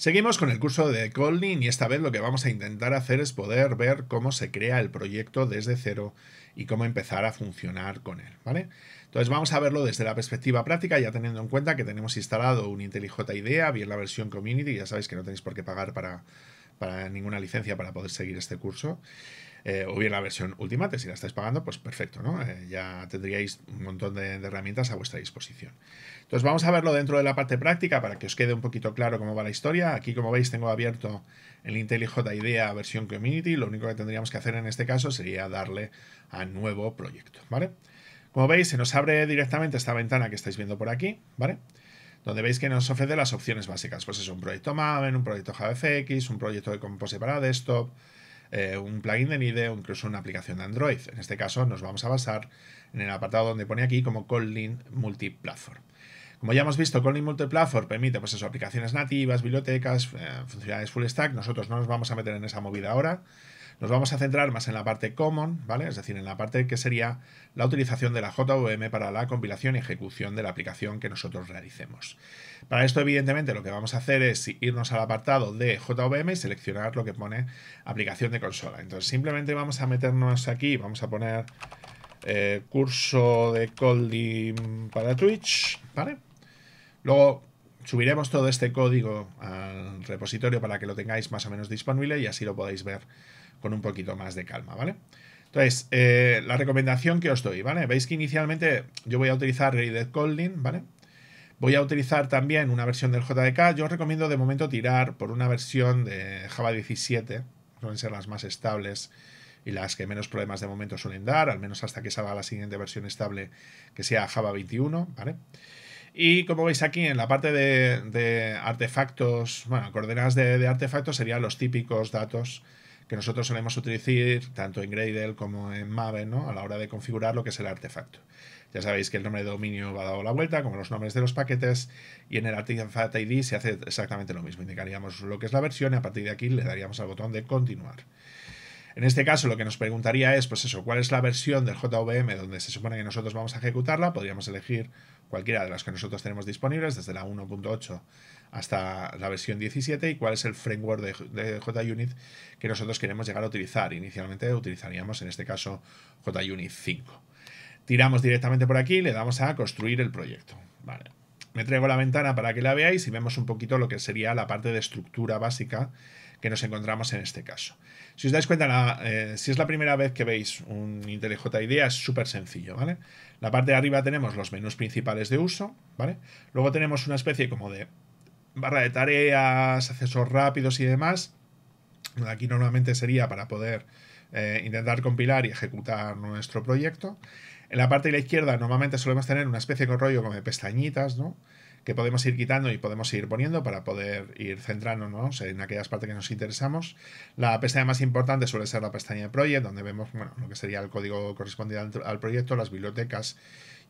Seguimos con el curso de Kotlin y esta vez lo que vamos a intentar hacer es poder ver cómo se crea el proyecto desde cero y cómo empezar a funcionar con él, ¿vale? Entonces vamos a verlo desde la perspectiva práctica, ya teniendo en cuenta que tenemos instalado un IntelliJ IDEA, bien la versión Community, ya sabéis que no tenéis por qué pagar para para ninguna licencia para poder seguir este curso. Eh, o bien la versión Ultimate, si la estáis pagando, pues perfecto, ¿no? Eh, ya tendríais un montón de, herramientas a vuestra disposición. Entonces vamos a verlo dentro de la parte práctica para que os quede un poquito claro cómo va la historia. Aquí, como veis, tengo abierto el IntelliJ IDEA versión Community. Lo único que tendríamos que hacer en este caso sería darle a nuevo proyecto, ¿vale? Como veis, se nos abre directamente esta ventana que estáis viendo por aquí, ¿vale? vale donde veis que nos ofrece las opciones básicas. Pues es un proyecto Maven, un proyecto JavaFX, un proyecto de Compose para desktop, eh, un plugin de NIDE o incluso una aplicación de Android. En este caso nos vamos a basar en el apartado donde pone aquí como Kotlin Multiplatform. Como ya hemos visto, Kotlin Multiplatform permite pues aplicaciones nativas, bibliotecas, eh, funcionalidades full stack. Nosotros no nos vamos a meter en esa movida ahora. Nos vamos a centrar más en la parte common, ¿vale? Es decir, en la parte que sería la utilización de la JVM para la compilación y ejecución de la aplicación que nosotros realicemos. Para esto, evidentemente, lo que vamos a hacer es irnos al apartado de JVM y seleccionar lo que pone aplicación de consola. Entonces, simplemente vamos a meternos aquí, vamos a poner eh, curso de Colding para Twitch, ¿vale? Luego subiremos todo este código al repositorio para que lo tengáis más o menos disponible y así lo podéis ver con un poquito más de calma, ¿vale? Entonces, eh, la recomendación que os doy, ¿vale? Veis que inicialmente yo voy a utilizar Dead Colding, ¿vale? Voy a utilizar también una versión del JDK. Yo os recomiendo de momento tirar por una versión de Java 17, suelen ser las más estables y las que menos problemas de momento suelen dar, al menos hasta que salga la siguiente versión estable que sea Java 21, ¿vale? vale y como veis aquí en la parte de, artefactos, bueno, coordenadas de, artefactos serían los típicos datos que nosotros solemos utilizar tanto en Gradle como en Maven ¿no? a la hora de configurar lo que es el artefacto. Ya sabéis que el nombre de dominio va dado la vuelta, como los nombres de los paquetes, y en el Artifact ID se hace exactamente lo mismo. Indicaríamos lo que es la versión y a partir de aquí le daríamos al botón de continuar. En este caso lo que nos preguntaría es, pues eso, ¿cuál es la versión del JVM donde se supone que nosotros vamos a ejecutarla? Podríamos elegir cualquiera de las que nosotros tenemos disponibles, desde la 1.8 hasta la versión 17, y cuál es el framework de, JUnit que nosotros queremos llegar a utilizar. Inicialmente utilizaríamos en este caso JUnit 5. Tiramos directamente por aquí y le damos a construir el proyecto. Vale. Me traigo la ventana para que la veáis y vemos un poquito lo que sería la parte de estructura básica que nos encontramos en este caso. Si os dais cuenta, eh, si es la primera vez que veis un IntelliJ IDEA, es súper sencillo, ¿vale? La parte de arriba tenemos los menús principales de uso, ¿vale? Luego tenemos una especie como de barra de tareas, accesos rápidos y demás. Aquí normalmente sería para poder eh, intentar compilar y ejecutar nuestro proyecto. En la parte de la izquierda normalmente solemos tener una especie de rollo como de pestañitas, ¿no? que podemos ir quitando y podemos ir poniendo para poder ir centrándonos en aquellas partes que nos interesamos. La pestaña más importante suele ser la pestaña de Project, donde vemos lo que sería el código correspondiente al proyecto, las bibliotecas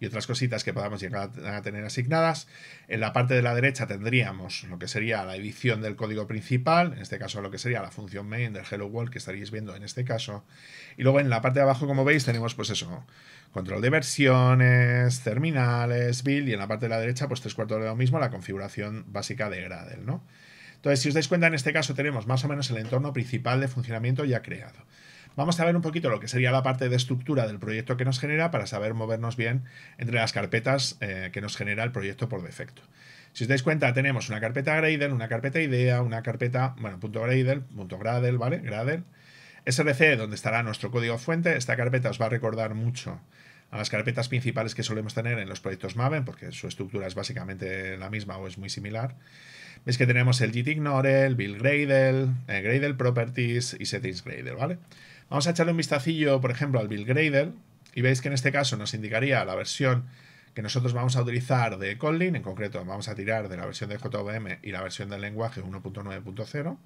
y otras cositas que podamos llegar a tener asignadas. En la parte de la derecha tendríamos lo que sería la edición del código principal, en este caso lo que sería la función main del hello world que estaríais viendo en este caso. Y luego en la parte de abajo, como veis, tenemos pues eso, control de versiones, terminales, build y en la parte de la derecha pues tres cuartos de lo mismo, la configuración básica de Gradle, ¿no? Entonces, si os dais cuenta, en este caso tenemos más o menos el entorno principal de funcionamiento ya creado. Vamos a ver un poquito lo que sería la parte de estructura del proyecto que nos genera para saber movernos bien entre las carpetas eh, que nos genera el proyecto por defecto. Si os dais cuenta, tenemos una carpeta Gradle, una carpeta IDEA, una carpeta, bueno, punto .gradle, punto .gradle, ¿vale? Gradle. SRC, donde estará nuestro código fuente. Esta carpeta os va a recordar mucho a las carpetas principales que solemos tener en los proyectos Maven, porque su estructura es básicamente la misma o es muy similar. Veis que tenemos el gitignore, el build Gradle, eh, Gradle Properties y Settings ¿vale? Vamos a echarle un vistacillo, por ejemplo, al Build Grader y veis que en este caso nos indicaría la versión que nosotros vamos a utilizar de Kotlin, en concreto vamos a tirar de la versión de JVM y la versión del lenguaje 1.9.0,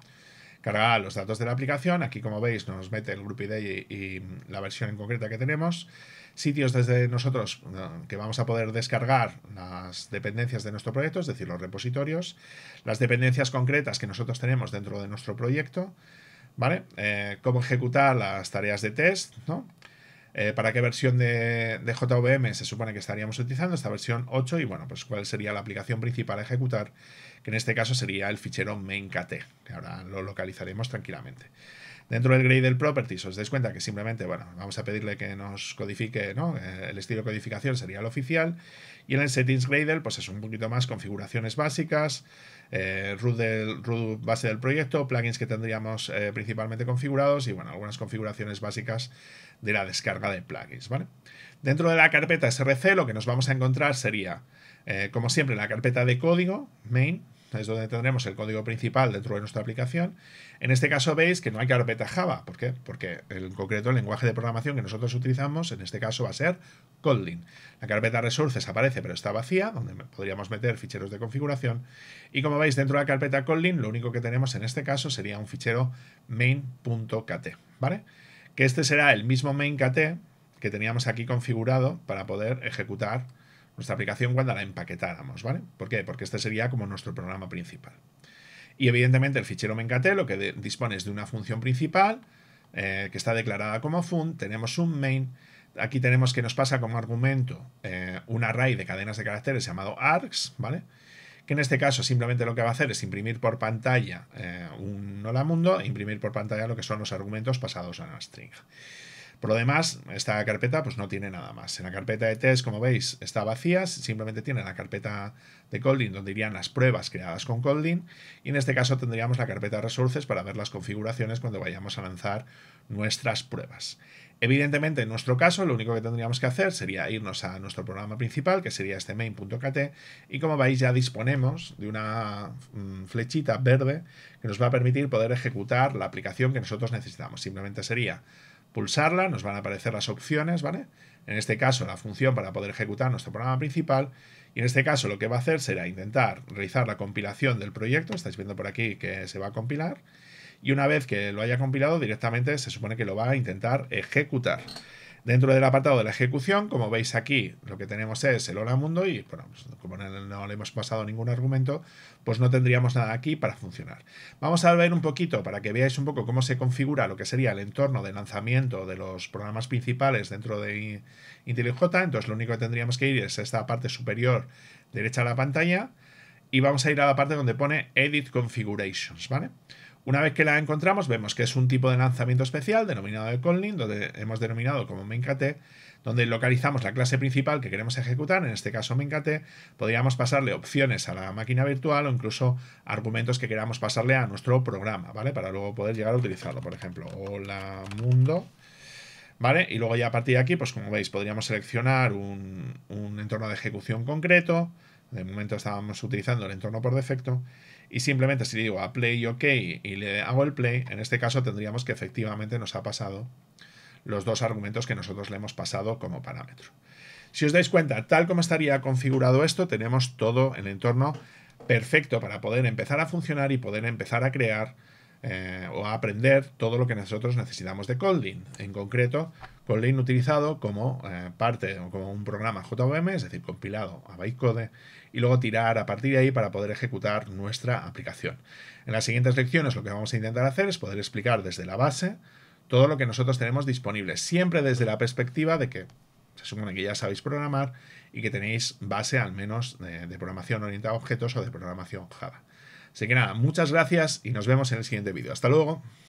cargará los datos de la aplicación, aquí como veis nos mete el group ID y, y la versión en concreta que tenemos, sitios desde nosotros eh, que vamos a poder descargar las dependencias de nuestro proyecto, es decir, los repositorios, las dependencias concretas que nosotros tenemos dentro de nuestro proyecto, ¿vale? Eh, cómo ejecutar las tareas de test, ¿no? Eh, para qué versión de, de, JVM se supone que estaríamos utilizando, esta versión 8, y bueno, pues cuál sería la aplicación principal a ejecutar, que en este caso sería el fichero main.kt, que ahora lo localizaremos tranquilamente. Dentro del gradle properties os dais cuenta que simplemente, bueno, vamos a pedirle que nos codifique, ¿no? Eh, el estilo de codificación sería el oficial. Y en el settings gradle, pues es un poquito más configuraciones básicas, eh, root, del, root base del proyecto, plugins que tendríamos eh, principalmente configurados y, bueno, algunas configuraciones básicas de la descarga de plugins, ¿vale? Dentro de la carpeta src lo que nos vamos a encontrar sería, como siempre, la carpeta de código, main, es donde tendremos el código principal dentro de nuestra aplicación. En este caso veis que no hay carpeta Java. ¿Por qué? Porque en concreto el lenguaje de programación que nosotros utilizamos en este caso va a ser Kotlin. La carpeta Resources aparece pero está vacía, donde podríamos meter ficheros de configuración. Y como veis dentro de la carpeta Kotlin lo único que tenemos en este caso sería un fichero main.kt. ¿Vale? Que este será el mismo main.kt que teníamos aquí configurado para poder ejecutar nuestra aplicación cuando la empaquetáramos, ¿vale? ¿Por qué? Porque este sería como nuestro programa principal. Y evidentemente el fichero mencate lo que dispones de una función principal eh, que está declarada como fun, tenemos un main, aquí tenemos que nos pasa como argumento eh, un array de cadenas de caracteres llamado args, ¿vale? Que en este caso simplemente lo que va a hacer es imprimir por pantalla eh, un hola mundo e imprimir por pantalla lo que son los argumentos pasados a una string. Por lo demás, esta carpeta pues no tiene nada más. En la carpeta de test, como veis, está vacía, simplemente tiene la carpeta de Colding donde irían las pruebas creadas con Colding. y en este caso tendríamos la carpeta resources para ver las configuraciones cuando vayamos a lanzar nuestras pruebas. Evidentemente, en nuestro caso, lo único que tendríamos que hacer sería irnos a nuestro programa principal, que sería este main.kt, y como veis ya disponemos de una mm, flechita verde que nos va a permitir poder ejecutar la aplicación que nosotros necesitamos. Simplemente sería pulsarla, nos van a aparecer las opciones, ¿vale? En este caso, la función para poder ejecutar nuestro programa principal. Y en este caso, lo que va a hacer será intentar realizar la compilación del proyecto. Estáis viendo por aquí que se va a compilar. Y una vez que lo haya compilado, directamente se supone que lo va a intentar ejecutar. Dentro del apartado de la ejecución, como veis aquí, lo que tenemos es el hola mundo y bueno, pues, como no le hemos pasado ningún argumento, pues no tendríamos nada aquí para funcionar. Vamos a ver un poquito para que veáis un poco cómo se configura lo que sería el entorno de lanzamiento de los programas principales dentro de IntelliJ. Entonces lo único que tendríamos que ir es a esta parte superior derecha de la pantalla y vamos a ir a la parte donde pone Edit Configurations, ¿vale? Una vez que la encontramos, vemos que es un tipo de lanzamiento especial denominado de Conlin, donde hemos denominado como mainKT, donde localizamos la clase principal que queremos ejecutar, en este caso mainKT, podríamos pasarle opciones a la máquina virtual o incluso argumentos que queramos pasarle a nuestro programa, ¿vale? Para luego poder llegar a utilizarlo, por ejemplo, hola mundo, ¿vale? Y luego ya a partir de aquí, pues como veis, podríamos seleccionar un, un entorno de ejecución concreto, de momento estábamos utilizando el entorno por defecto. Y simplemente si le digo a play OK y le hago el play, en este caso tendríamos que efectivamente nos ha pasado los dos argumentos que nosotros le hemos pasado como parámetro. Si os dais cuenta, tal como estaría configurado esto, tenemos todo el entorno perfecto para poder empezar a funcionar y poder empezar a crear eh, o aprender todo lo que nosotros necesitamos de Kotlin. En concreto, Kotlin utilizado como eh, parte o como un programa JVM, es decir, compilado a bytecode, y luego tirar a partir de ahí para poder ejecutar nuestra aplicación. En las siguientes lecciones lo que vamos a intentar hacer es poder explicar desde la base todo lo que nosotros tenemos disponible, siempre desde la perspectiva de que se supone que ya sabéis programar y que tenéis base al menos de programación orientada a objetos o de programación Java. Así que nada, muchas gracias y nos vemos en el siguiente vídeo. Hasta luego.